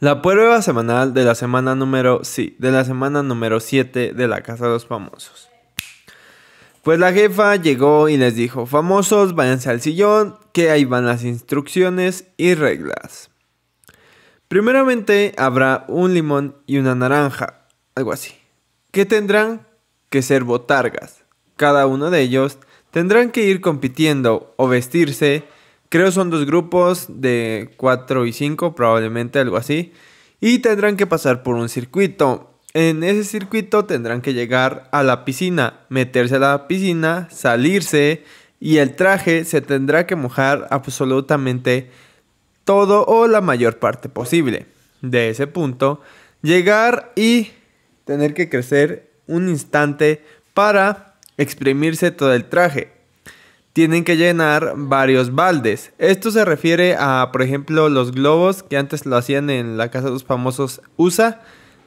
La prueba semanal de la semana número sí, de la semana número 7 de la Casa de los Famosos. Pues la jefa llegó y les dijo, famosos, váyanse al sillón, que ahí van las instrucciones y reglas. Primeramente habrá un limón y una naranja, algo así, que tendrán que ser botargas. Cada uno de ellos tendrán que ir compitiendo o vestirse Creo son dos grupos de 4 y 5, probablemente algo así. Y tendrán que pasar por un circuito. En ese circuito tendrán que llegar a la piscina, meterse a la piscina, salirse y el traje se tendrá que mojar absolutamente todo o la mayor parte posible. De ese punto, llegar y tener que crecer un instante para exprimirse todo el traje tienen que llenar varios baldes. Esto se refiere a, por ejemplo, los globos que antes lo hacían en la casa de los famosos USA,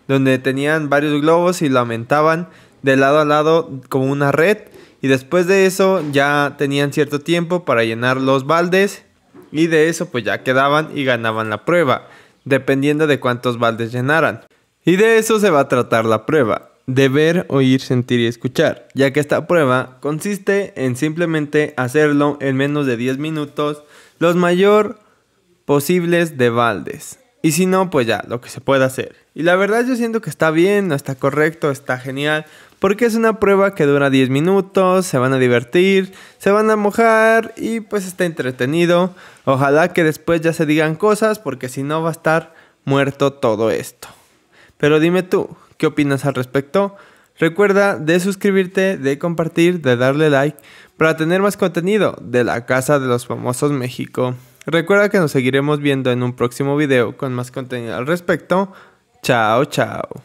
donde tenían varios globos y lo aumentaban de lado a lado como una red. Y después de eso ya tenían cierto tiempo para llenar los baldes y de eso pues ya quedaban y ganaban la prueba, dependiendo de cuántos baldes llenaran. Y de eso se va a tratar la prueba. De ver, oír, sentir y escuchar, ya que esta prueba consiste en simplemente hacerlo en menos de 10 minutos los mayor posibles de baldes. Y si no, pues ya, lo que se pueda hacer. Y la verdad yo siento que está bien, no está correcto, está genial, porque es una prueba que dura 10 minutos, se van a divertir, se van a mojar y pues está entretenido. Ojalá que después ya se digan cosas, porque si no va a estar muerto todo esto. Pero dime tú, ¿Qué opinas al respecto? Recuerda de suscribirte, de compartir, de darle like para tener más contenido de la Casa de los Famosos México. Recuerda que nos seguiremos viendo en un próximo video con más contenido al respecto. Chao, chao.